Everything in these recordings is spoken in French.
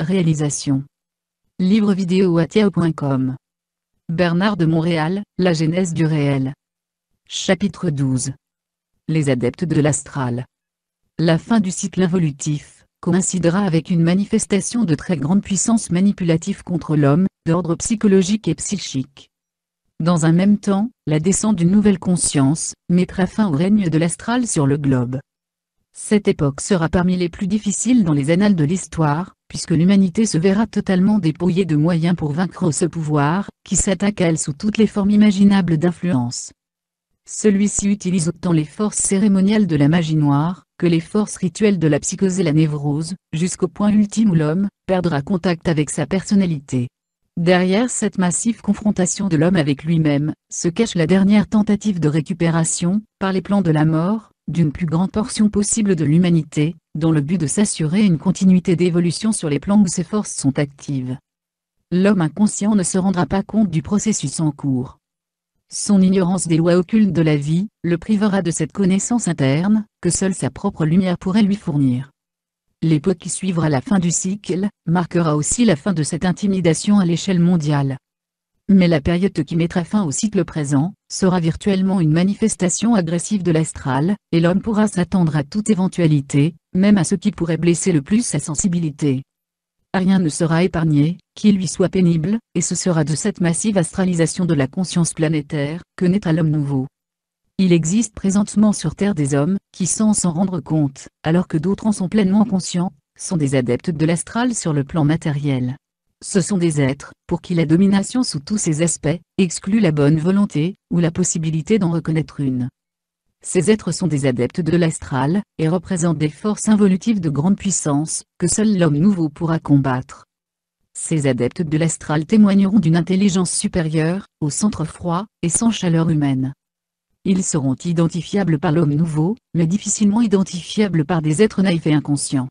Réalisation. atiao.com Bernard de Montréal, La genèse du réel. Chapitre 12. Les adeptes de l'astral. La fin du cycle involutif coïncidera avec une manifestation de très grande puissance manipulative contre l'homme, d'ordre psychologique et psychique. Dans un même temps, la descente d'une nouvelle conscience mettra fin au règne de l'astral sur le globe. Cette époque sera parmi les plus difficiles dans les annales de l'histoire, puisque l'humanité se verra totalement dépouillée de moyens pour vaincre ce pouvoir, qui s'attaque à elle sous toutes les formes imaginables d'influence. Celui-ci utilise autant les forces cérémoniales de la magie noire, que les forces rituelles de la psychose et la névrose, jusqu'au point ultime où l'homme perdra contact avec sa personnalité. Derrière cette massive confrontation de l'homme avec lui-même, se cache la dernière tentative de récupération, par les plans de la mort, d'une plus grande portion possible de l'humanité, dans le but de s'assurer une continuité d'évolution sur les plans où ses forces sont actives. L'homme inconscient ne se rendra pas compte du processus en cours. Son ignorance des lois occultes de la vie, le privera de cette connaissance interne, que seule sa propre lumière pourrait lui fournir. L'époque qui suivra la fin du cycle, marquera aussi la fin de cette intimidation à l'échelle mondiale mais la période qui mettra fin au cycle présent, sera virtuellement une manifestation agressive de l'astral, et l'homme pourra s'attendre à toute éventualité, même à ce qui pourrait blesser le plus sa sensibilité. Rien ne sera épargné, qui lui soit pénible, et ce sera de cette massive astralisation de la conscience planétaire, que naîtra l'homme nouveau. Il existe présentement sur Terre des hommes, qui sans s'en rendre compte, alors que d'autres en sont pleinement conscients, sont des adeptes de l'astral sur le plan matériel ce sont des êtres, pour qui la domination sous tous ses aspects, exclut la bonne volonté, ou la possibilité d'en reconnaître une. Ces êtres sont des adeptes de l'astral, et représentent des forces involutives de grande puissance, que seul l'homme nouveau pourra combattre. Ces adeptes de l'astral témoigneront d'une intelligence supérieure, au centre froid, et sans chaleur humaine. Ils seront identifiables par l'homme nouveau, mais difficilement identifiables par des êtres naïfs et inconscients.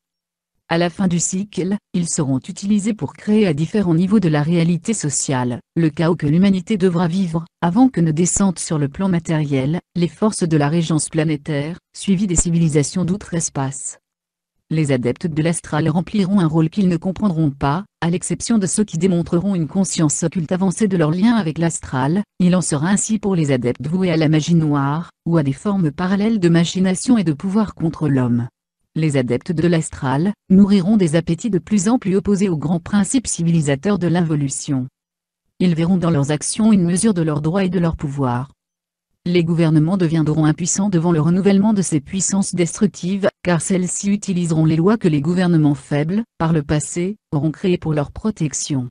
À la fin du cycle, ils seront utilisés pour créer à différents niveaux de la réalité sociale, le chaos que l'humanité devra vivre, avant que ne descendent sur le plan matériel, les forces de la régence planétaire, suivies des civilisations d'outre-espace. Les adeptes de l'astral rempliront un rôle qu'ils ne comprendront pas, à l'exception de ceux qui démontreront une conscience occulte avancée de leur lien avec l'astral, il en sera ainsi pour les adeptes voués à la magie noire, ou à des formes parallèles de machination et de pouvoir contre l'homme les adeptes de l'astral, nourriront des appétits de plus en plus opposés aux grands principes civilisateurs de l'involution. Ils verront dans leurs actions une mesure de leurs droits et de leur pouvoir. Les gouvernements deviendront impuissants devant le renouvellement de ces puissances destructives, car celles-ci utiliseront les lois que les gouvernements faibles, par le passé, auront créées pour leur protection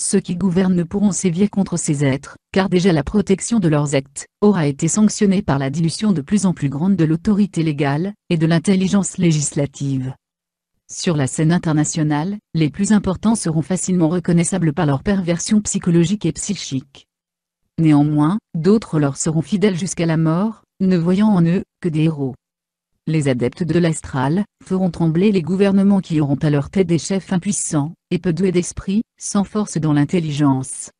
ceux qui gouvernent ne pourront sévir contre ces êtres, car déjà la protection de leurs actes aura été sanctionnée par la dilution de plus en plus grande de l'autorité légale, et de l'intelligence législative. Sur la scène internationale, les plus importants seront facilement reconnaissables par leur perversion psychologique et psychique. Néanmoins, d'autres leur seront fidèles jusqu'à la mort, ne voyant en eux que des héros les adeptes de l'astral, feront trembler les gouvernements qui auront à leur tête des chefs impuissants, et peu doués d'esprit, sans force dans l'intelligence.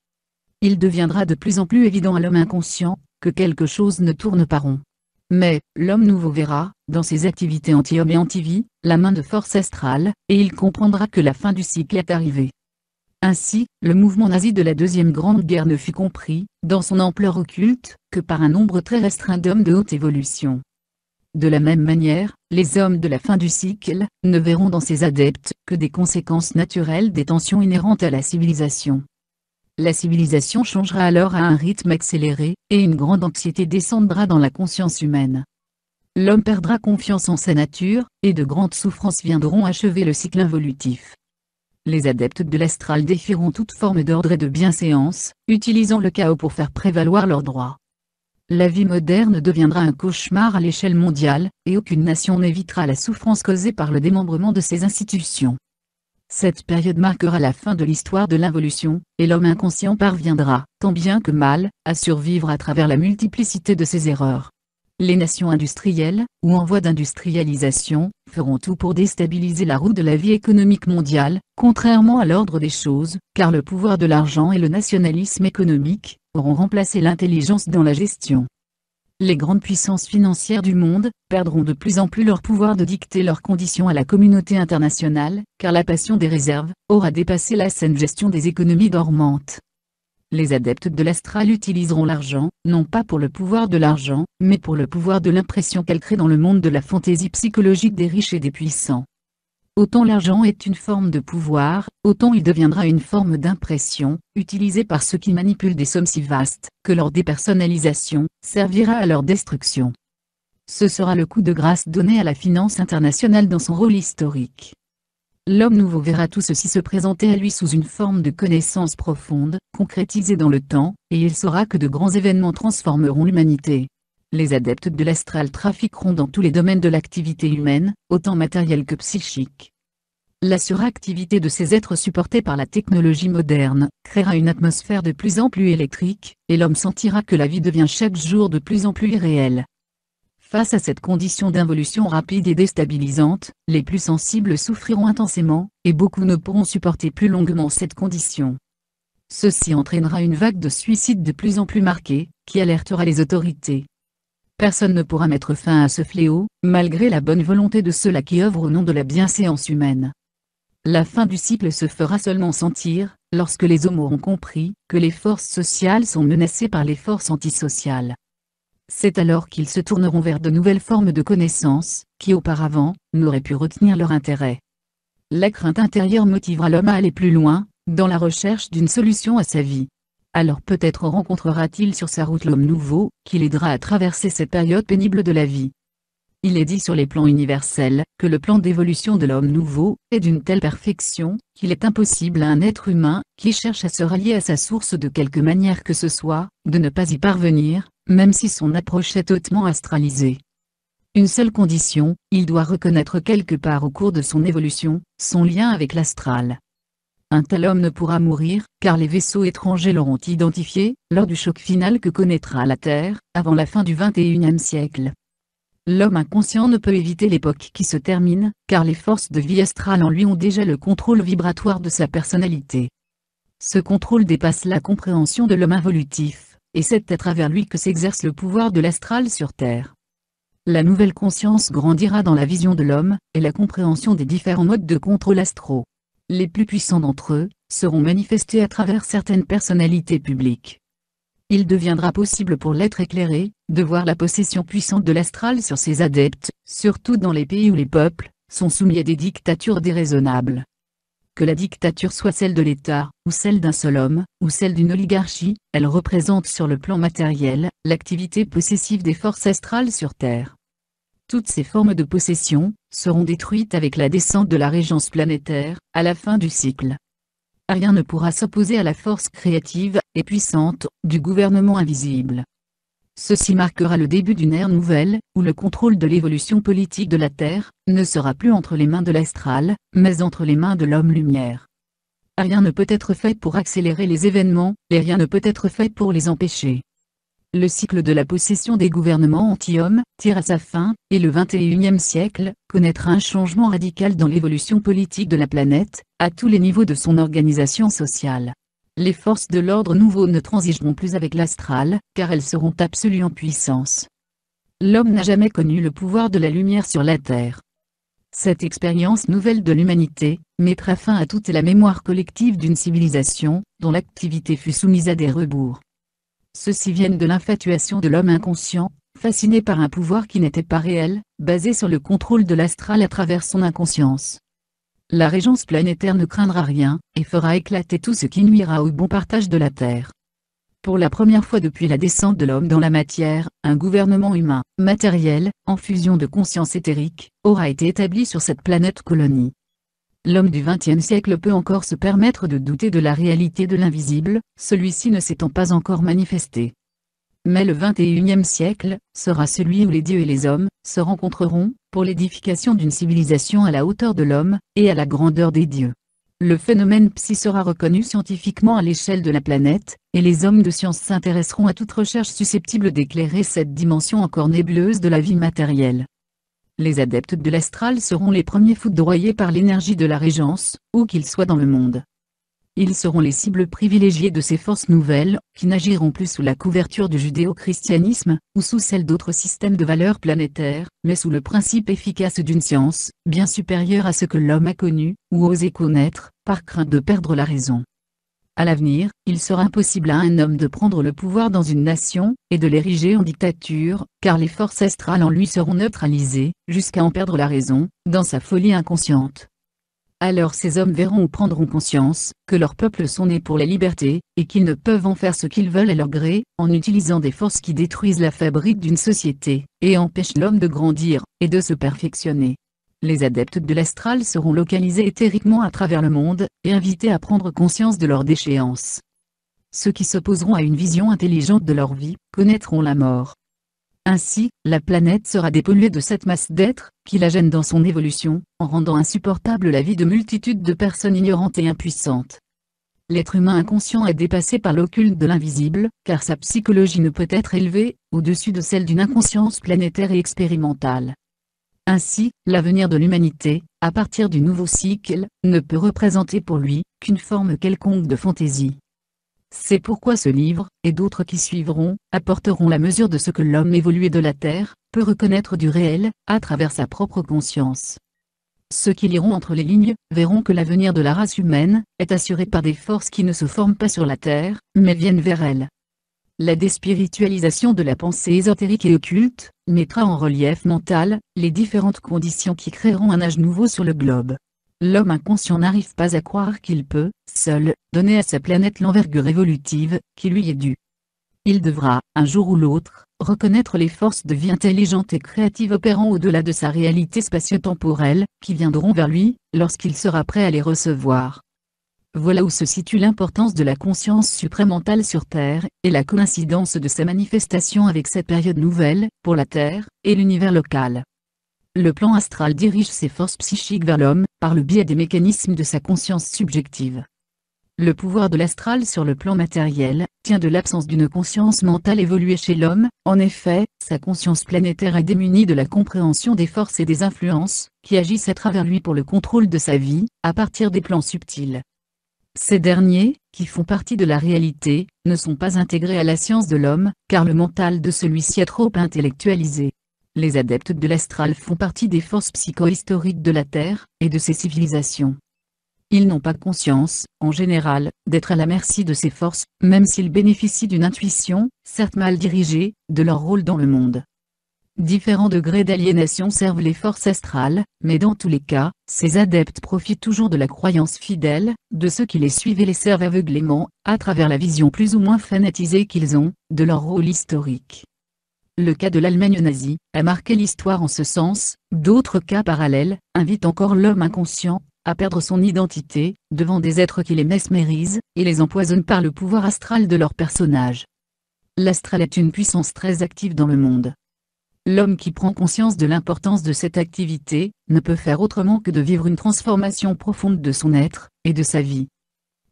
Il deviendra de plus en plus évident à l'homme inconscient, que quelque chose ne tourne pas rond. Mais, l'homme nouveau verra, dans ses activités anti-homme et anti-vie, la main de force astrale, et il comprendra que la fin du cycle est arrivée. Ainsi, le mouvement nazi de la Deuxième Grande Guerre ne fut compris, dans son ampleur occulte, que par un nombre très restreint d'hommes de haute évolution. De la même manière, les hommes de la fin du cycle ne verront dans ces adeptes que des conséquences naturelles des tensions inhérentes à la civilisation. La civilisation changera alors à un rythme accéléré, et une grande anxiété descendra dans la conscience humaine. L'homme perdra confiance en sa nature, et de grandes souffrances viendront achever le cycle involutif les adeptes de l'astral défieront toute forme d'ordre et de bienséance, utilisant le chaos pour faire prévaloir leurs droits la vie moderne deviendra un cauchemar à l'échelle mondiale, et aucune nation n'évitera la souffrance causée par le démembrement de ses institutions. Cette période marquera la fin de l'histoire de l'involution, et l'homme inconscient parviendra, tant bien que mal, à survivre à travers la multiplicité de ses erreurs. Les nations industrielles, ou en voie d'industrialisation, feront tout pour déstabiliser la roue de la vie économique mondiale, contrairement à l'ordre des choses, car le pouvoir de l'argent et le nationalisme économique, auront remplacé l'intelligence dans la gestion. Les grandes puissances financières du monde perdront de plus en plus leur pouvoir de dicter leurs conditions à la communauté internationale, car la passion des réserves aura dépassé la saine gestion des économies dormantes. Les adeptes de l'astral utiliseront l'argent, non pas pour le pouvoir de l'argent, mais pour le pouvoir de l'impression qu'elle crée dans le monde de la fantaisie psychologique des riches et des puissants. Autant l'argent est une forme de pouvoir, autant il deviendra une forme d'impression, utilisée par ceux qui manipulent des sommes si vastes, que leur dépersonnalisation, servira à leur destruction. Ce sera le coup de grâce donné à la finance internationale dans son rôle historique. L'homme nouveau verra tout ceci se présenter à lui sous une forme de connaissance profonde, concrétisée dans le temps, et il saura que de grands événements transformeront l'humanité les adeptes de l'astral trafiqueront dans tous les domaines de l'activité humaine, autant matérielle que psychique. La suractivité de ces êtres supportés par la technologie moderne créera une atmosphère de plus en plus électrique, et l'homme sentira que la vie devient chaque jour de plus en plus irréelle. Face à cette condition d'involution rapide et déstabilisante, les plus sensibles souffriront intensément, et beaucoup ne pourront supporter plus longuement cette condition. Ceci entraînera une vague de suicides de plus en plus marquée, qui alertera les autorités personne ne pourra mettre fin à ce fléau, malgré la bonne volonté de ceux-là qui œuvrent au nom de la bienséance humaine. La fin du cycle se fera seulement sentir, lorsque les hommes auront compris que les forces sociales sont menacées par les forces antisociales. C'est alors qu'ils se tourneront vers de nouvelles formes de connaissances, qui auparavant, n'auraient pu retenir leur intérêt. La crainte intérieure motivera l'homme à aller plus loin, dans la recherche d'une solution à sa vie alors peut-être rencontrera-t-il sur sa route l'homme nouveau, qui l'aidera à traverser cette période pénible de la vie. Il est dit sur les plans universels, que le plan d'évolution de l'homme nouveau, est d'une telle perfection, qu'il est impossible à un être humain, qui cherche à se rallier à sa source de quelque manière que ce soit, de ne pas y parvenir, même si son approche est hautement astralisée. Une seule condition, il doit reconnaître quelque part au cours de son évolution, son lien avec l'astral. Un tel homme ne pourra mourir, car les vaisseaux étrangers l'auront identifié, lors du choc final que connaîtra la Terre, avant la fin du XXIe siècle. L'homme inconscient ne peut éviter l'époque qui se termine, car les forces de vie astrale en lui ont déjà le contrôle vibratoire de sa personnalité. Ce contrôle dépasse la compréhension de l'homme involutif, et c'est à travers lui que s'exerce le pouvoir de l'astral sur Terre. La nouvelle conscience grandira dans la vision de l'homme, et la compréhension des différents modes de contrôle astraux les plus puissants d'entre eux, seront manifestés à travers certaines personnalités publiques. Il deviendra possible pour l'être éclairé, de voir la possession puissante de l'astral sur ses adeptes, surtout dans les pays où les peuples, sont soumis à des dictatures déraisonnables. Que la dictature soit celle de l'État, ou celle d'un seul homme, ou celle d'une oligarchie, elle représente sur le plan matériel, l'activité possessive des forces astrales sur Terre toutes ces formes de possession, seront détruites avec la descente de la régence planétaire, à la fin du cycle. Rien ne pourra s'opposer à la force créative et puissante du gouvernement invisible. Ceci marquera le début d'une ère nouvelle, où le contrôle de l'évolution politique de la Terre ne sera plus entre les mains de l'astral, mais entre les mains de l'homme-lumière. Rien ne peut être fait pour accélérer les événements, et rien ne peut être fait pour les empêcher le cycle de la possession des gouvernements anti-hommes tire à sa fin, et le XXIe siècle connaîtra un changement radical dans l'évolution politique de la planète, à tous les niveaux de son organisation sociale. Les forces de l'ordre nouveau ne transigeront plus avec l'astral, car elles seront absolues en puissance. L'homme n'a jamais connu le pouvoir de la lumière sur la Terre. Cette expérience nouvelle de l'humanité, mettra fin à toute la mémoire collective d'une civilisation, dont l'activité fut soumise à des rebours. Ceux-ci viennent de l'infatuation de l'homme inconscient, fasciné par un pouvoir qui n'était pas réel, basé sur le contrôle de l'astral à travers son inconscience. La régence planétaire ne craindra rien, et fera éclater tout ce qui nuira au bon partage de la Terre. Pour la première fois depuis la descente de l'homme dans la matière, un gouvernement humain, matériel, en fusion de conscience éthérique, aura été établi sur cette planète colonie. L'homme du XXe siècle peut encore se permettre de douter de la réalité de l'invisible, celui-ci ne s'étant pas encore manifesté. Mais le XXIe siècle sera celui où les dieux et les hommes se rencontreront, pour l'édification d'une civilisation à la hauteur de l'homme, et à la grandeur des dieux. Le phénomène psy sera reconnu scientifiquement à l'échelle de la planète, et les hommes de science s'intéresseront à toute recherche susceptible d'éclairer cette dimension encore nébuleuse de la vie matérielle les adeptes de l'astral seront les premiers foudroyés par l'énergie de la Régence, où qu'ils soient dans le monde. Ils seront les cibles privilégiées de ces forces nouvelles, qui n'agiront plus sous la couverture du judéo-christianisme, ou sous celle d'autres systèmes de valeurs planétaires, mais sous le principe efficace d'une science, bien supérieure à ce que l'homme a connu, ou osé connaître, par crainte de perdre la raison. À l'avenir, il sera impossible à un homme de prendre le pouvoir dans une nation, et de l'ériger en dictature, car les forces astrales en lui seront neutralisées, jusqu'à en perdre la raison, dans sa folie inconsciente. Alors ces hommes verront ou prendront conscience, que leurs peuples sont nés pour la liberté, et qu'ils ne peuvent en faire ce qu'ils veulent à leur gré, en utilisant des forces qui détruisent la fabrique d'une société, et empêchent l'homme de grandir, et de se perfectionner les adeptes de l'astral seront localisés éthériquement à travers le monde, et invités à prendre conscience de leur déchéance. Ceux qui s'opposeront à une vision intelligente de leur vie, connaîtront la mort. Ainsi, la planète sera dépolluée de cette masse d'êtres, qui la gêne dans son évolution, en rendant insupportable la vie de multitudes de personnes ignorantes et impuissantes. L'être humain inconscient est dépassé par l'occulte de l'invisible, car sa psychologie ne peut être élevée, au-dessus de celle d'une inconscience planétaire et expérimentale. Ainsi, l'avenir de l'humanité, à partir du nouveau cycle, ne peut représenter pour lui qu'une forme quelconque de fantaisie. C'est pourquoi ce livre, et d'autres qui suivront, apporteront la mesure de ce que l'homme évolué de la Terre, peut reconnaître du réel, à travers sa propre conscience. Ceux qui liront entre les lignes, verront que l'avenir de la race humaine, est assuré par des forces qui ne se forment pas sur la Terre, mais viennent vers elle la déspiritualisation de la pensée ésotérique et occulte, mettra en relief mental, les différentes conditions qui créeront un âge nouveau sur le globe. L'homme inconscient n'arrive pas à croire qu'il peut, seul, donner à sa planète l'envergure évolutive, qui lui est due. Il devra, un jour ou l'autre, reconnaître les forces de vie intelligente et créative opérant au-delà de sa réalité spatio-temporelle, qui viendront vers lui, lorsqu'il sera prêt à les recevoir. Voilà où se situe l'importance de la conscience supramentale sur Terre, et la coïncidence de sa manifestation avec cette période nouvelle, pour la Terre, et l'univers local. Le plan astral dirige ses forces psychiques vers l'homme, par le biais des mécanismes de sa conscience subjective. Le pouvoir de l'astral sur le plan matériel, tient de l'absence d'une conscience mentale évoluée chez l'homme, en effet, sa conscience planétaire est démunie de la compréhension des forces et des influences, qui agissent à travers lui pour le contrôle de sa vie, à partir des plans subtils. Ces derniers, qui font partie de la réalité, ne sont pas intégrés à la science de l'homme, car le mental de celui-ci est trop intellectualisé. Les adeptes de l'astral font partie des forces psycho-historiques de la Terre, et de ses civilisations. Ils n'ont pas conscience, en général, d'être à la merci de ces forces, même s'ils bénéficient d'une intuition, certes mal dirigée, de leur rôle dans le monde. Différents degrés d'aliénation servent les forces astrales, mais dans tous les cas, ces adeptes profitent toujours de la croyance fidèle, de ceux qui les suivent et les servent aveuglément, à travers la vision plus ou moins fanatisée qu'ils ont, de leur rôle historique. Le cas de l'Allemagne nazie a marqué l'histoire en ce sens, d'autres cas parallèles invitent encore l'homme inconscient à perdre son identité, devant des êtres qui les mesmérisent, et les empoisonnent par le pouvoir astral de leur personnage. L'astral est une puissance très active dans le monde. L'homme qui prend conscience de l'importance de cette activité, ne peut faire autrement que de vivre une transformation profonde de son être, et de sa vie.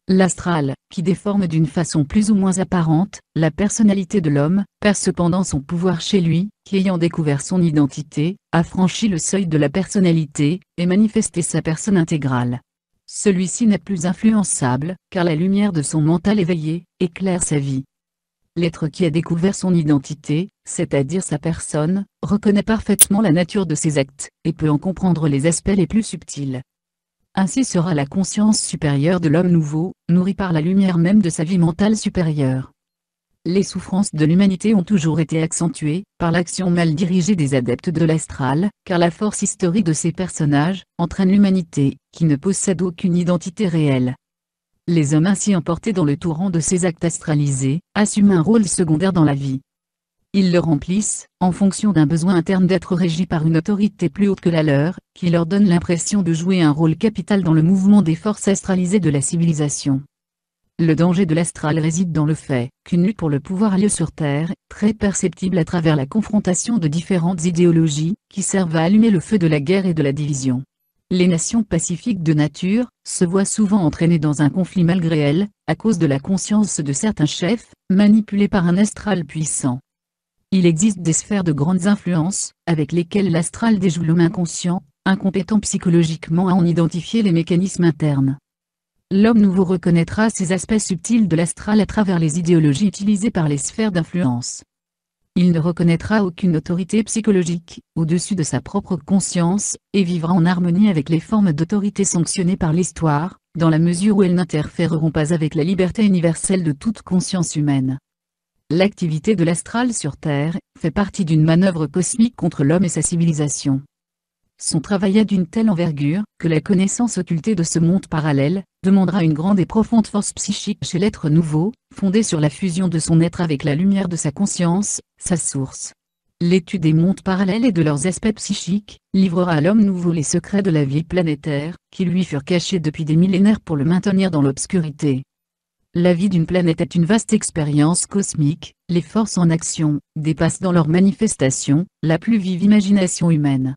L'astral, qui déforme d'une façon plus ou moins apparente, la personnalité de l'homme, perd cependant son pouvoir chez lui, qui ayant découvert son identité, a franchi le seuil de la personnalité, et manifesté sa personne intégrale. Celui-ci n'est plus influençable, car la lumière de son mental éveillé, éclaire sa vie l'être qui a découvert son identité, c'est-à-dire sa personne, reconnaît parfaitement la nature de ses actes, et peut en comprendre les aspects les plus subtils. Ainsi sera la conscience supérieure de l'homme nouveau, nourrie par la lumière même de sa vie mentale supérieure. Les souffrances de l'humanité ont toujours été accentuées, par l'action mal dirigée des adeptes de l'astral, car la force historique de ces personnages, entraîne l'humanité, qui ne possède aucune identité réelle, les hommes ainsi emportés dans le torrent de ces actes astralisés, assument un rôle secondaire dans la vie. Ils le remplissent, en fonction d'un besoin interne d'être régi par une autorité plus haute que la leur, qui leur donne l'impression de jouer un rôle capital dans le mouvement des forces astralisées de la civilisation. Le danger de l'astral réside dans le fait qu'une lutte pour le pouvoir a lieu sur Terre, très perceptible à travers la confrontation de différentes idéologies, qui servent à allumer le feu de la guerre et de la division les nations pacifiques de nature, se voient souvent entraînées dans un conflit malgré elles, à cause de la conscience de certains chefs, manipulés par un astral puissant. Il existe des sphères de grandes influences, avec lesquelles l'astral déjoue l'homme inconscient, incompétent psychologiquement à en identifier les mécanismes internes. L'homme nouveau reconnaîtra ces aspects subtils de l'astral à travers les idéologies utilisées par les sphères d'influence il ne reconnaîtra aucune autorité psychologique, au-dessus de sa propre conscience, et vivra en harmonie avec les formes d'autorité sanctionnées par l'histoire, dans la mesure où elles n'interféreront pas avec la liberté universelle de toute conscience humaine. L'activité de l'astral sur Terre, fait partie d'une manœuvre cosmique contre l'homme et sa civilisation. Son travail a d'une telle envergure, que la connaissance occultée de ce monde parallèle, demandera une grande et profonde force psychique chez l'être nouveau, fondée sur la fusion de son être avec la lumière de sa conscience, sa source. L'étude des mondes parallèles et de leurs aspects psychiques, livrera à l'homme nouveau les secrets de la vie planétaire, qui lui furent cachés depuis des millénaires pour le maintenir dans l'obscurité. La vie d'une planète est une vaste expérience cosmique, les forces en action, dépassent dans leur manifestation, la plus vive imagination humaine.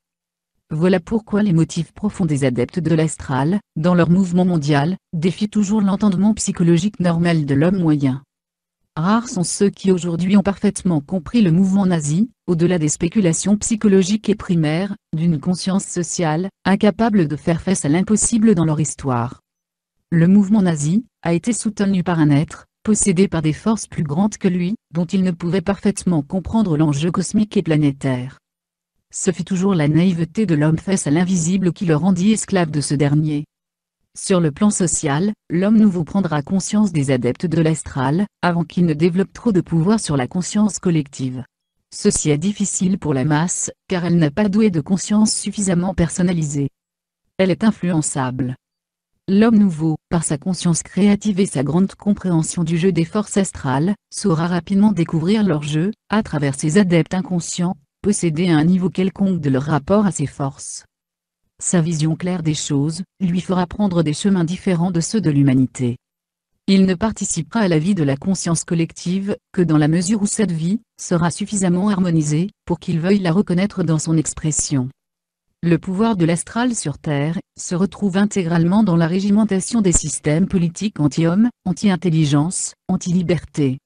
Voilà pourquoi les motifs profonds des adeptes de l'astral, dans leur mouvement mondial, défient toujours l'entendement psychologique normal de l'homme moyen. Rares sont ceux qui aujourd'hui ont parfaitement compris le mouvement nazi, au-delà des spéculations psychologiques et primaires, d'une conscience sociale, incapable de faire face à l'impossible dans leur histoire. Le mouvement nazi a été soutenu par un être, possédé par des forces plus grandes que lui, dont il ne pouvait parfaitement comprendre l'enjeu cosmique et planétaire ce fut toujours la naïveté de l'homme face à l'invisible qui le rendit esclave de ce dernier. Sur le plan social, l'homme nouveau prendra conscience des adeptes de l'astral, avant qu'il ne développe trop de pouvoir sur la conscience collective. Ceci est difficile pour la masse, car elle n'a pas doué de conscience suffisamment personnalisée. Elle est influençable. L'homme nouveau, par sa conscience créative et sa grande compréhension du jeu des forces astrales, saura rapidement découvrir leur jeu, à travers ses adeptes inconscients, posséder à un niveau quelconque de leur rapport à ses forces. Sa vision claire des choses, lui fera prendre des chemins différents de ceux de l'humanité. Il ne participera à la vie de la conscience collective que dans la mesure où cette vie sera suffisamment harmonisée pour qu'il veuille la reconnaître dans son expression. Le pouvoir de l'astral sur Terre se retrouve intégralement dans la régimentation des systèmes politiques anti homme anti-intelligence, anti-liberté.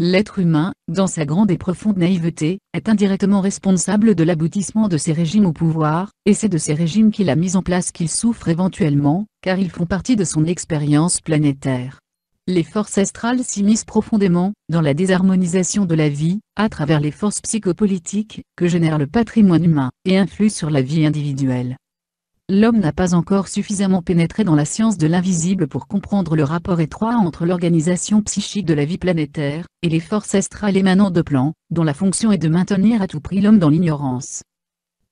L'être humain, dans sa grande et profonde naïveté, est indirectement responsable de l'aboutissement de ses régimes au pouvoir, et c'est de ces régimes qu'il a mis en place qu'il souffre éventuellement, car ils font partie de son expérience planétaire. Les forces astrales s'immiscent profondément, dans la désharmonisation de la vie, à travers les forces psychopolitiques, que génère le patrimoine humain, et influent sur la vie individuelle l'homme n'a pas encore suffisamment pénétré dans la science de l'invisible pour comprendre le rapport étroit entre l'organisation psychique de la vie planétaire, et les forces astrales émanant de plans, dont la fonction est de maintenir à tout prix l'homme dans l'ignorance.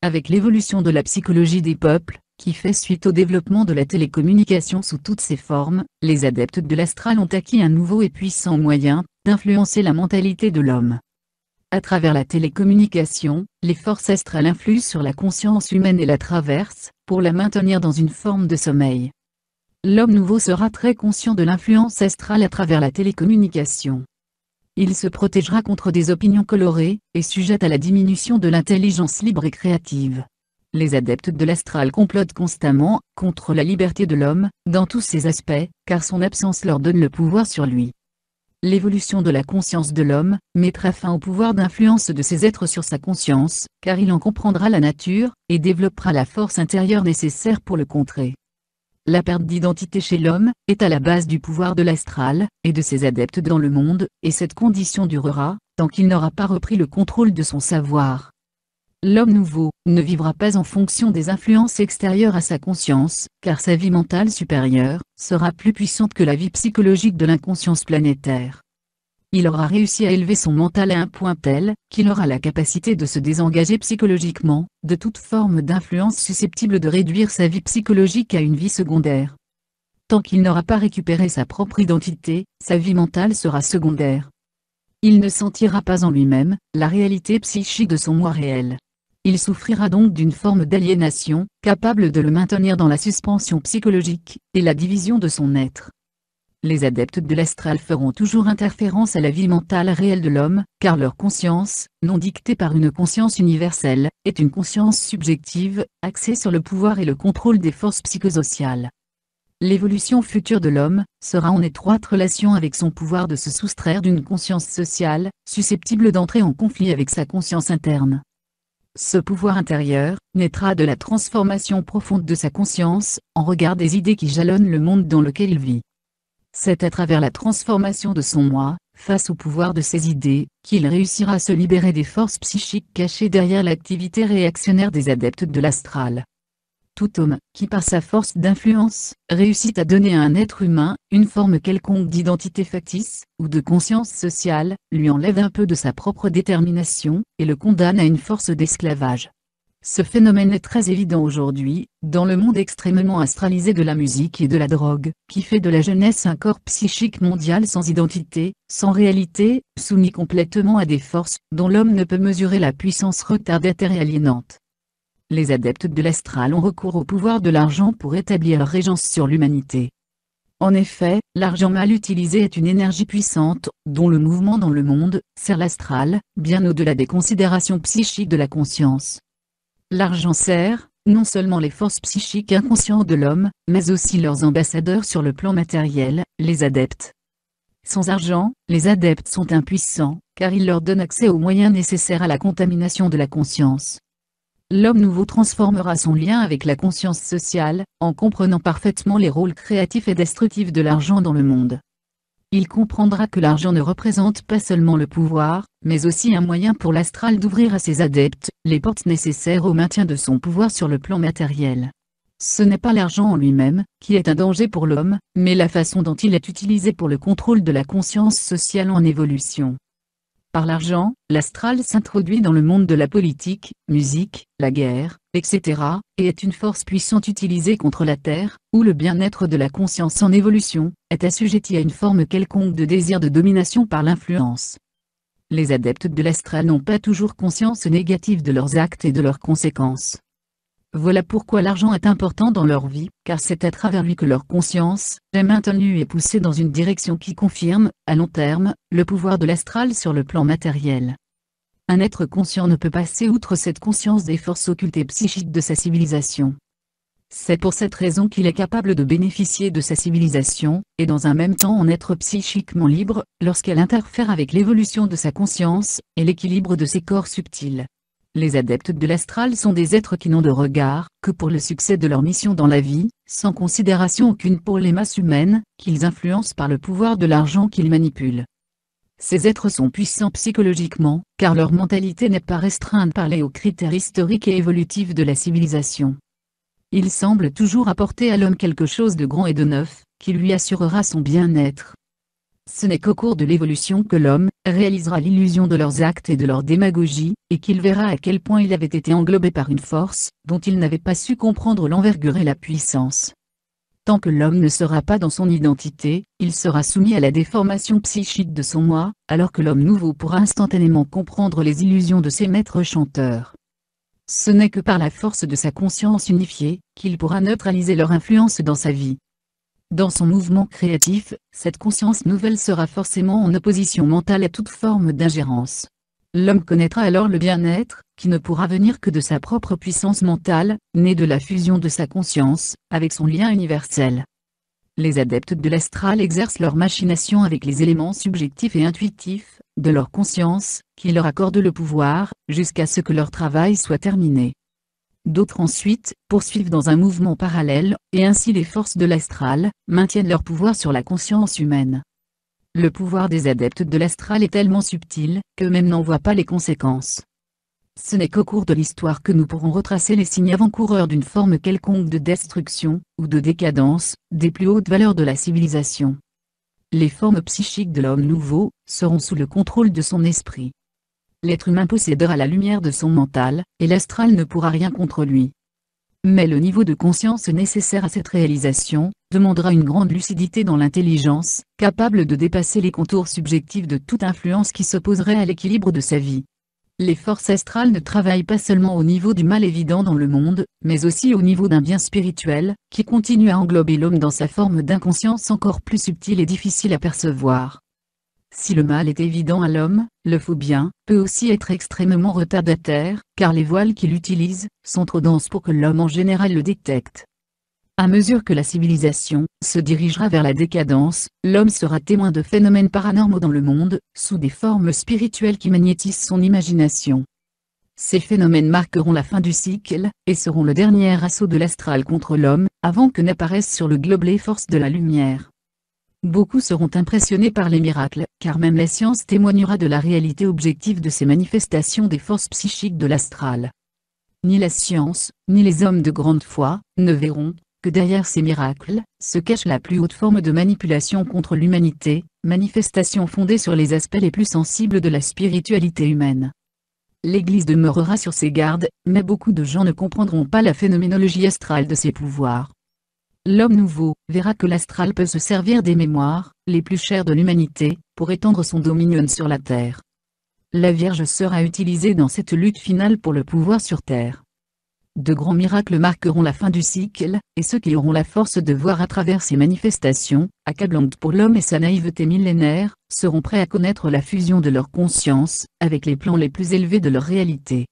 Avec l'évolution de la psychologie des peuples, qui fait suite au développement de la télécommunication sous toutes ses formes, les adeptes de l'astral ont acquis un nouveau et puissant moyen d'influencer la mentalité de l'homme à travers la télécommunication, les forces astrales influent sur la conscience humaine et la traversent, pour la maintenir dans une forme de sommeil. L'homme nouveau sera très conscient de l'influence astrale à travers la télécommunication. Il se protégera contre des opinions colorées, et sujette à la diminution de l'intelligence libre et créative. Les adeptes de l'astral complotent constamment, contre la liberté de l'homme, dans tous ses aspects, car son absence leur donne le pouvoir sur lui l'évolution de la conscience de l'homme, mettra fin au pouvoir d'influence de ces êtres sur sa conscience, car il en comprendra la nature, et développera la force intérieure nécessaire pour le contrer. La perte d'identité chez l'homme, est à la base du pouvoir de l'astral, et de ses adeptes dans le monde, et cette condition durera, tant qu'il n'aura pas repris le contrôle de son savoir. L'homme nouveau ne vivra pas en fonction des influences extérieures à sa conscience, car sa vie mentale supérieure sera plus puissante que la vie psychologique de l'inconscience planétaire. Il aura réussi à élever son mental à un point tel qu'il aura la capacité de se désengager psychologiquement de toute forme d'influence susceptible de réduire sa vie psychologique à une vie secondaire. Tant qu'il n'aura pas récupéré sa propre identité, sa vie mentale sera secondaire. Il ne sentira pas en lui-même la réalité psychique de son moi réel il souffrira donc d'une forme d'aliénation, capable de le maintenir dans la suspension psychologique, et la division de son être. Les adeptes de l'astral feront toujours interférence à la vie mentale réelle de l'homme, car leur conscience, non dictée par une conscience universelle, est une conscience subjective, axée sur le pouvoir et le contrôle des forces psychosociales. L'évolution future de l'homme sera en étroite relation avec son pouvoir de se soustraire d'une conscience sociale, susceptible d'entrer en conflit avec sa conscience interne ce pouvoir intérieur, naîtra de la transformation profonde de sa conscience, en regard des idées qui jalonnent le monde dans lequel il vit. C'est à travers la transformation de son moi, face au pouvoir de ses idées, qu'il réussira à se libérer des forces psychiques cachées derrière l'activité réactionnaire des adeptes de l'astral tout homme, qui par sa force d'influence, réussit à donner à un être humain, une forme quelconque d'identité factice, ou de conscience sociale, lui enlève un peu de sa propre détermination, et le condamne à une force d'esclavage. Ce phénomène est très évident aujourd'hui, dans le monde extrêmement astralisé de la musique et de la drogue, qui fait de la jeunesse un corps psychique mondial sans identité, sans réalité, soumis complètement à des forces, dont l'homme ne peut mesurer la puissance retardataire et aliénante les adeptes de l'astral ont recours au pouvoir de l'argent pour établir leur régence sur l'humanité. En effet, l'argent mal utilisé est une énergie puissante, dont le mouvement dans le monde, sert l'astral, bien au-delà des considérations psychiques de la conscience. L'argent sert, non seulement les forces psychiques inconscientes de l'homme, mais aussi leurs ambassadeurs sur le plan matériel, les adeptes. Sans argent, les adeptes sont impuissants, car il leur donne accès aux moyens nécessaires à la contamination de la conscience l'homme nouveau transformera son lien avec la conscience sociale, en comprenant parfaitement les rôles créatifs et destructifs de l'argent dans le monde. Il comprendra que l'argent ne représente pas seulement le pouvoir, mais aussi un moyen pour l'astral d'ouvrir à ses adeptes, les portes nécessaires au maintien de son pouvoir sur le plan matériel. Ce n'est pas l'argent en lui-même, qui est un danger pour l'homme, mais la façon dont il est utilisé pour le contrôle de la conscience sociale en évolution. Par l'argent, l'astral s'introduit dans le monde de la politique, musique, la guerre, etc., et est une force puissante utilisée contre la Terre, où le bien-être de la conscience en évolution, est assujetti à une forme quelconque de désir de domination par l'influence. Les adeptes de l'astral n'ont pas toujours conscience négative de leurs actes et de leurs conséquences. Voilà pourquoi l'argent est important dans leur vie, car c'est à travers lui que leur conscience est maintenue et poussée dans une direction qui confirme, à long terme, le pouvoir de l'astral sur le plan matériel. Un être conscient ne peut passer outre cette conscience des forces occultes et psychiques de sa civilisation. C'est pour cette raison qu'il est capable de bénéficier de sa civilisation, et dans un même temps en être psychiquement libre, lorsqu'elle interfère avec l'évolution de sa conscience, et l'équilibre de ses corps subtils. Les adeptes de l'astral sont des êtres qui n'ont de regard que pour le succès de leur mission dans la vie, sans considération aucune pour les masses humaines, qu'ils influencent par le pouvoir de l'argent qu'ils manipulent. Ces êtres sont puissants psychologiquement, car leur mentalité n'est pas restreinte par les critères historiques et évolutifs de la civilisation. Ils semblent toujours apporter à l'homme quelque chose de grand et de neuf, qui lui assurera son bien-être. Ce n'est qu'au cours de l'évolution que l'homme réalisera l'illusion de leurs actes et de leur démagogie, et qu'il verra à quel point il avait été englobé par une force dont il n'avait pas su comprendre l'envergure et la puissance. Tant que l'homme ne sera pas dans son identité, il sera soumis à la déformation psychique de son moi, alors que l'homme nouveau pourra instantanément comprendre les illusions de ses maîtres chanteurs. Ce n'est que par la force de sa conscience unifiée, qu'il pourra neutraliser leur influence dans sa vie. Dans son mouvement créatif, cette conscience nouvelle sera forcément en opposition mentale à toute forme d'ingérence. L'homme connaîtra alors le bien-être, qui ne pourra venir que de sa propre puissance mentale, née de la fusion de sa conscience, avec son lien universel. Les adeptes de l'astral exercent leur machination avec les éléments subjectifs et intuitifs, de leur conscience, qui leur accorde le pouvoir, jusqu'à ce que leur travail soit terminé. D'autres ensuite, poursuivent dans un mouvement parallèle, et ainsi les forces de l'astral, maintiennent leur pouvoir sur la conscience humaine. Le pouvoir des adeptes de l'astral est tellement subtil, qu'eux-mêmes n'en voient pas les conséquences. Ce n'est qu'au cours de l'histoire que nous pourrons retracer les signes avant-coureurs d'une forme quelconque de destruction, ou de décadence, des plus hautes valeurs de la civilisation. Les formes psychiques de l'homme nouveau, seront sous le contrôle de son esprit l'être humain possédera la lumière de son mental, et l'astral ne pourra rien contre lui. Mais le niveau de conscience nécessaire à cette réalisation, demandera une grande lucidité dans l'intelligence, capable de dépasser les contours subjectifs de toute influence qui s'opposerait à l'équilibre de sa vie. Les forces astrales ne travaillent pas seulement au niveau du mal évident dans le monde, mais aussi au niveau d'un bien spirituel, qui continue à englober l'homme dans sa forme d'inconscience encore plus subtile et difficile à percevoir. Si le mal est évident à l'homme, le faux bien peut aussi être extrêmement retardataire, car les voiles qu'il utilise sont trop denses pour que l'homme en général le détecte. À mesure que la civilisation se dirigera vers la décadence, l'homme sera témoin de phénomènes paranormaux dans le monde, sous des formes spirituelles qui magnétisent son imagination. Ces phénomènes marqueront la fin du cycle, et seront le dernier assaut de l'astral contre l'homme, avant que n'apparaissent sur le globe les forces de la lumière beaucoup seront impressionnés par les miracles, car même la science témoignera de la réalité objective de ces manifestations des forces psychiques de l'astral. Ni la science, ni les hommes de grande foi, ne verront, que derrière ces miracles, se cache la plus haute forme de manipulation contre l'humanité, manifestation fondée sur les aspects les plus sensibles de la spiritualité humaine. L'Église demeurera sur ses gardes, mais beaucoup de gens ne comprendront pas la phénoménologie astrale de ses pouvoirs l'homme nouveau verra que l'astral peut se servir des mémoires, les plus chères de l'humanité, pour étendre son dominion sur la Terre. La Vierge sera utilisée dans cette lutte finale pour le pouvoir sur Terre. De grands miracles marqueront la fin du cycle, et ceux qui auront la force de voir à travers ces manifestations, accablantes pour l'homme et sa naïveté millénaire, seront prêts à connaître la fusion de leur conscience, avec les plans les plus élevés de leur réalité.